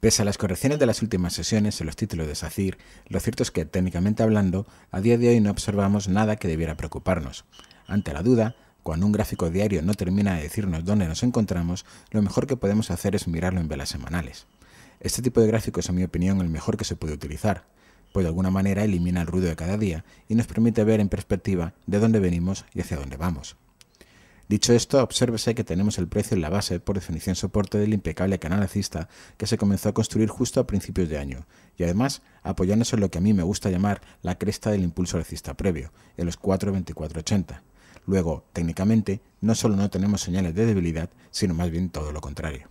Pese a las correcciones de las últimas sesiones en los títulos de SACIR, lo cierto es que, técnicamente hablando, a día de hoy no observamos nada que debiera preocuparnos. Ante la duda, cuando un gráfico diario no termina de decirnos dónde nos encontramos, lo mejor que podemos hacer es mirarlo en velas semanales. Este tipo de gráfico es, en mi opinión, el mejor que se puede utilizar, pues de alguna manera elimina el ruido de cada día y nos permite ver en perspectiva de dónde venimos y hacia dónde vamos. Dicho esto, obsérvese que tenemos el precio en la base, por definición soporte del impecable canal alcista que se comenzó a construir justo a principios de año, y además apoyándose en lo que a mí me gusta llamar la cresta del impulso alcista previo, en los 4.24.80. Luego, técnicamente, no solo no tenemos señales de debilidad, sino más bien todo lo contrario.